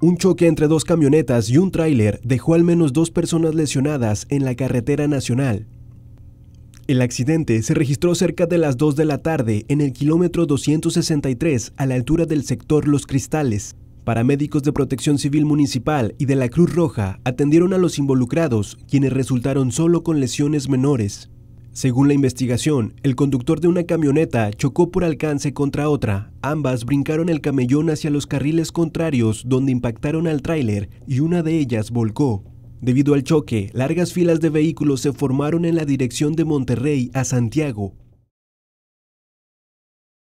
Un choque entre dos camionetas y un tráiler dejó al menos dos personas lesionadas en la carretera nacional. El accidente se registró cerca de las 2 de la tarde en el kilómetro 263 a la altura del sector Los Cristales. Paramédicos de Protección Civil Municipal y de la Cruz Roja atendieron a los involucrados, quienes resultaron solo con lesiones menores. Según la investigación, el conductor de una camioneta chocó por alcance contra otra. Ambas brincaron el camellón hacia los carriles contrarios donde impactaron al tráiler y una de ellas volcó. Debido al choque, largas filas de vehículos se formaron en la dirección de Monterrey a Santiago,